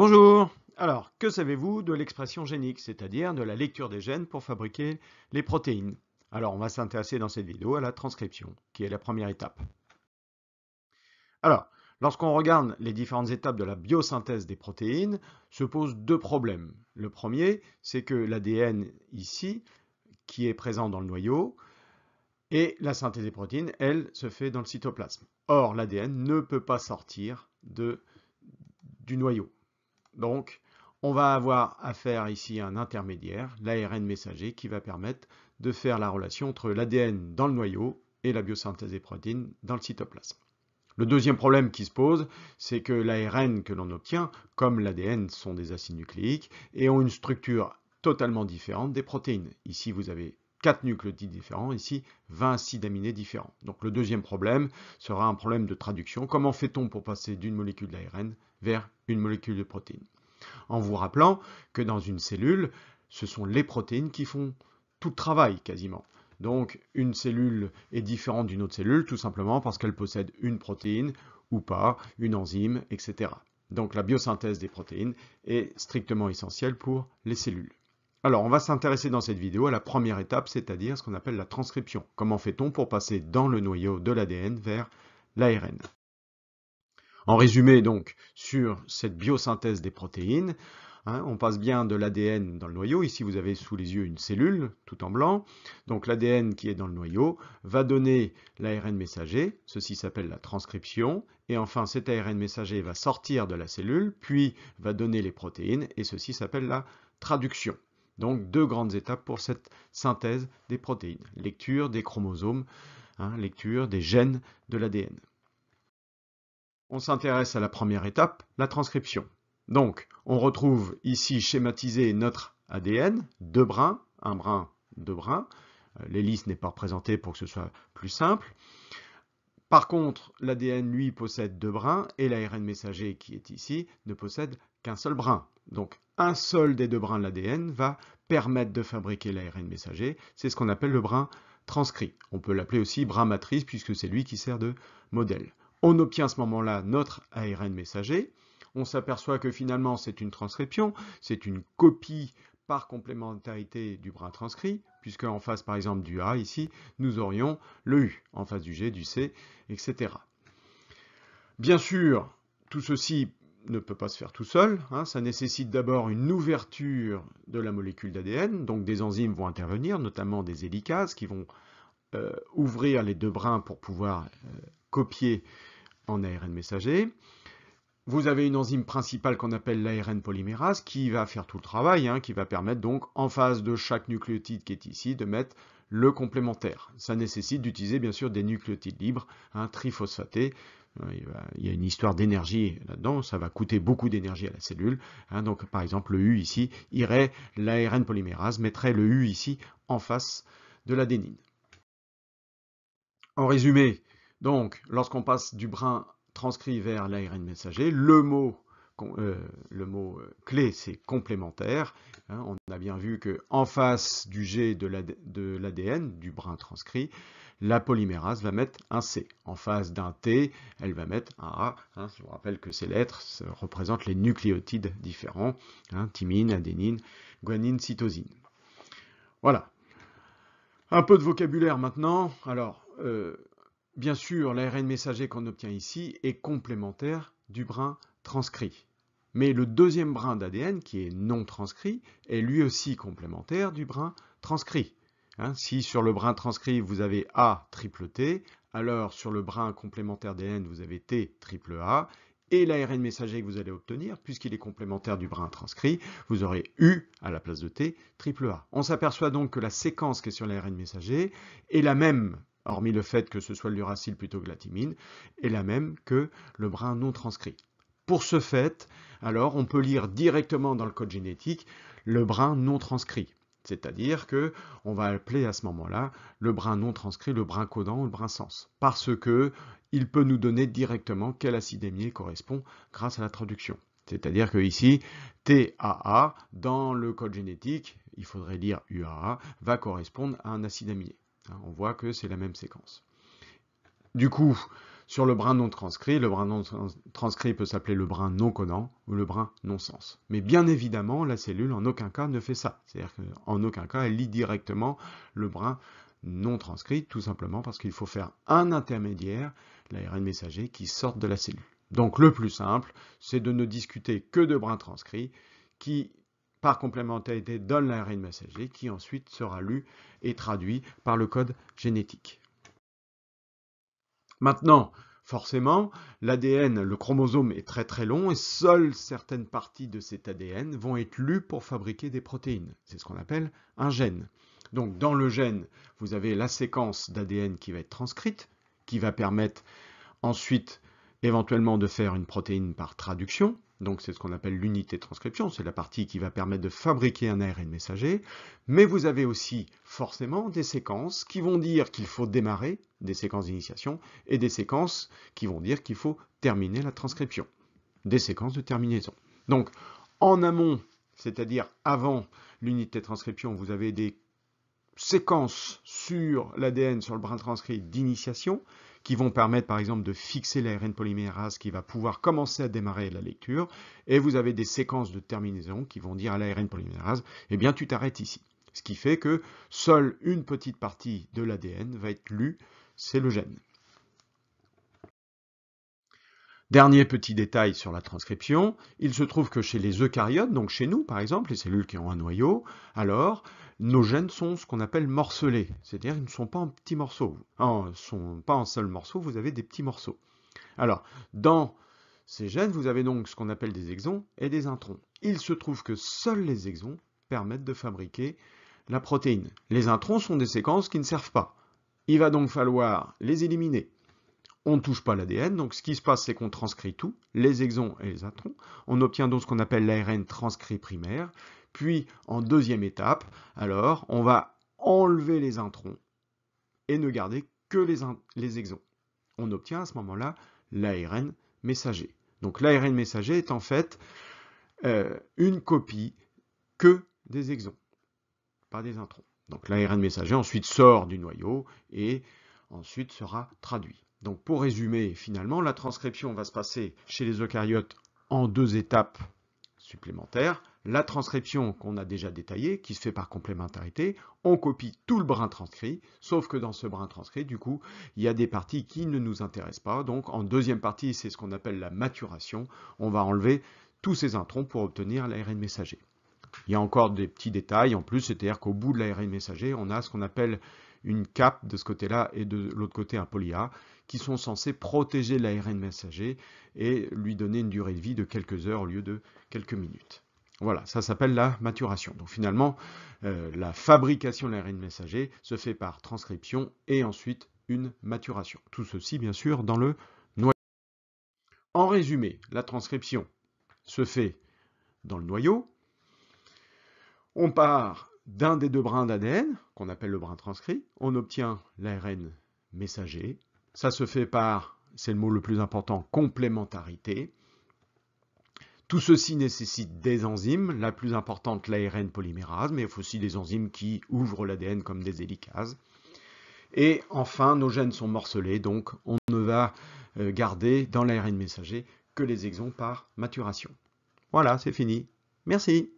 Bonjour Alors, que savez-vous de l'expression génique, c'est-à-dire de la lecture des gènes pour fabriquer les protéines Alors, on va s'intéresser dans cette vidéo à la transcription, qui est la première étape. Alors, lorsqu'on regarde les différentes étapes de la biosynthèse des protéines, se posent deux problèmes. Le premier, c'est que l'ADN ici, qui est présent dans le noyau, et la synthèse des protéines, elle, se fait dans le cytoplasme. Or, l'ADN ne peut pas sortir du noyau. Donc, on va avoir à faire ici un intermédiaire, l'ARN messager, qui va permettre de faire la relation entre l'ADN dans le noyau et la biosynthèse des protéines dans le cytoplasme. Le deuxième problème qui se pose, c'est que l'ARN que l'on obtient, comme l'ADN, sont des acides nucléiques et ont une structure totalement différente des protéines. Ici, vous avez 4 nucléotides différents, ici 20 acides aminés différents. Donc le deuxième problème sera un problème de traduction. Comment fait-on pour passer d'une molécule d'ARN vers une molécule de protéine. En vous rappelant que dans une cellule, ce sont les protéines qui font tout le travail quasiment. Donc une cellule est différente d'une autre cellule tout simplement parce qu'elle possède une protéine ou pas, une enzyme, etc. Donc la biosynthèse des protéines est strictement essentielle pour les cellules. Alors on va s'intéresser dans cette vidéo à la première étape, c'est-à-dire ce qu'on appelle la transcription. Comment fait-on pour passer dans le noyau de l'ADN vers l'ARN en résumé, donc, sur cette biosynthèse des protéines, hein, on passe bien de l'ADN dans le noyau. Ici, vous avez sous les yeux une cellule, tout en blanc. Donc, l'ADN qui est dans le noyau va donner l'ARN messager. Ceci s'appelle la transcription. Et enfin, cet ARN messager va sortir de la cellule, puis va donner les protéines. Et ceci s'appelle la traduction. Donc deux grandes étapes pour cette synthèse des protéines. Lecture des chromosomes, hein, lecture des gènes de l'ADN on s'intéresse à la première étape, la transcription. Donc, on retrouve ici schématisé notre ADN, deux brins, un brin, deux brins. Euh, l'hélice n'est pas représentée pour que ce soit plus simple. Par contre, l'ADN, lui, possède deux brins, et l'ARN messager, qui est ici, ne possède qu'un seul brin. Donc, un seul des deux brins de l'ADN va permettre de fabriquer l'ARN messager. C'est ce qu'on appelle le brin transcrit. On peut l'appeler aussi brin matrice, puisque c'est lui qui sert de modèle. On obtient à ce moment-là notre ARN messager. On s'aperçoit que finalement, c'est une transcription, c'est une copie par complémentarité du brin transcrit, puisque en face, par exemple, du A, ici, nous aurions le U, en face du G, du C, etc. Bien sûr, tout ceci ne peut pas se faire tout seul. Hein. ça nécessite d'abord une ouverture de la molécule d'ADN, donc des enzymes vont intervenir, notamment des hélicases qui vont euh, ouvrir les deux brins pour pouvoir euh, copier en ARN messager. Vous avez une enzyme principale qu'on appelle l'ARN polymérase qui va faire tout le travail, hein, qui va permettre donc en face de chaque nucléotide qui est ici de mettre le complémentaire. Ça nécessite d'utiliser bien sûr des nucléotides libres, hein, triphosphatés. Euh, il y a une histoire d'énergie là-dedans, ça va coûter beaucoup d'énergie à la cellule. Hein. donc par exemple le U ici irait, l'ARN polymérase mettrait le U ici en face de l'adénine. En résumé, donc, lorsqu'on passe du brin transcrit vers l'ARN messager, le mot, euh, le mot euh, clé, c'est complémentaire. Hein. on a bien vu qu'en face du G de l'ADN, du brin transcrit, la polymérase va mettre un C. En face d'un T, elle va mettre un A. Hein. je vous rappelle que ces lettres représentent les nucléotides différents, hein, thymine, adénine, guanine, cytosine. Voilà. Un peu de vocabulaire maintenant. Alors, euh, bien sûr, l'ARN messager qu'on obtient ici est complémentaire du brin transcrit. Mais le deuxième brin d'ADN, qui est non transcrit, est lui aussi complémentaire du brin transcrit. Hein, si sur le brin transcrit, vous avez A triple T, alors sur le brin complémentaire d'ADN, vous avez T triple A, et l'ARN messager que vous allez obtenir, puisqu'il est complémentaire du brin transcrit, vous aurez U à la place de T, triple A. On s'aperçoit donc que la séquence qui est sur l'ARN messager est la même hormis le fait que ce soit l'uracile plutôt que la thymine, est la même que le brin non transcrit. Pour ce fait, alors on peut lire directement dans le code génétique le brin non transcrit. C'est-à-dire que on va appeler à ce moment-là le brin non transcrit, le brin codant ou le brin sens. Parce que il peut nous donner directement quel acide aminé correspond grâce à la traduction. C'est-à-dire que ici, TAA, dans le code génétique, il faudrait lire UAA, va correspondre à un acide aminé. Hein, on voit que c'est la même séquence. Du coup, sur le brin non transcrit, le brin non transcrit peut s'appeler le brin non codant ou le brin non sens. Mais bien évidemment, la cellule en aucun cas ne fait ça. C'est-à-dire qu'en aucun cas, elle lit directement le brin non transcrit, tout simplement parce qu'il faut faire un intermédiaire, l'ARN messager, qui sorte de la cellule. Donc le plus simple, c'est de ne discuter que de brins transcrits qui par complémentarité donne l'ARN messager qui ensuite sera lu et traduit par le code génétique. Maintenant, forcément, l'ADN, le chromosome est très très long et seules certaines parties de cet ADN vont être lues pour fabriquer des protéines. C'est ce qu'on appelle un gène. Donc dans le gène, vous avez la séquence d'ADN qui va être transcrite, qui va permettre ensuite éventuellement de faire une protéine par traduction. Donc c'est ce qu'on appelle l'unité de transcription, c'est la partie qui va permettre de fabriquer un ARN messager. Mais vous avez aussi forcément des séquences qui vont dire qu'il faut démarrer, des séquences d'initiation, et des séquences qui vont dire qu'il faut terminer la transcription, des séquences de terminaison. Donc en amont, c'est-à-dire avant l'unité de transcription, vous avez des séquences sur l'ADN, sur le brin transcrit d'initiation, qui vont permettre par exemple de fixer l'ARN polymérase qui va pouvoir commencer à démarrer la lecture, et vous avez des séquences de terminaison qui vont dire à l'ARN polymérase, eh bien tu t'arrêtes ici. Ce qui fait que seule une petite partie de l'ADN va être lue, c'est le gène. Dernier petit détail sur la transcription, il se trouve que chez les eucaryotes, donc chez nous par exemple, les cellules qui ont un noyau, alors nos gènes sont ce qu'on appelle morcelés, c'est-à-dire qu'ils ne sont pas en petits morceaux, ne sont pas en seul morceau, vous avez des petits morceaux. Alors, dans ces gènes, vous avez donc ce qu'on appelle des exons et des introns. Il se trouve que seuls les exons permettent de fabriquer la protéine. Les introns sont des séquences qui ne servent pas. Il va donc falloir les éliminer. On ne touche pas l'ADN, donc ce qui se passe, c'est qu'on transcrit tout, les exons et les introns. On obtient donc ce qu'on appelle l'ARN transcrit primaire, puis, en deuxième étape, alors, on va enlever les introns et ne garder que les, exons. On obtient à ce moment-là l'ARN messager. Donc l'ARN messager est en fait euh, une copie que des exons, pas des introns. Donc l'ARN messager ensuite sort du noyau et ensuite sera traduit. Donc pour résumer, finalement, la transcription va se passer chez les eucaryotes en deux étapes supplémentaires la transcription qu'on a déjà détaillée, qui se fait par complémentarité, on copie tout le brin transcrit, sauf que dans ce brin transcrit, du coup, il y a des parties qui ne nous intéressent pas. Donc en deuxième partie, c'est ce qu'on appelle la maturation. On va enlever tous ces introns pour obtenir l'ARN messager. Il y a encore des petits détails en plus, c'est-à-dire qu'au bout de l'ARN messager, on a ce qu'on appelle une cape de ce côté-là et de l'autre côté un polya, qui sont censés protéger l'ARN messager et lui donner une durée de vie de quelques heures au lieu de quelques minutes. Voilà, ça s'appelle la maturation. Donc finalement, euh, la fabrication de l'ARN messager se fait par transcription et ensuite une maturation. Tout ceci, bien sûr, dans le noyau. En résumé, la transcription se fait dans le noyau. On part d'un des deux brins d'ADN, qu'on appelle le brin transcrit. On obtient l'ARN messager. Ça se fait par, c'est le mot le plus important, complémentarité. Tout ceci nécessite des enzymes, la plus importante l'ARN polymérase, mais il faut aussi des enzymes qui ouvrent l'ADN comme des hélicases. Et enfin, nos gènes sont morcelés, donc on ne va euh, garder dans l'ARN messager que les exons par maturation. Voilà, c'est fini. Merci.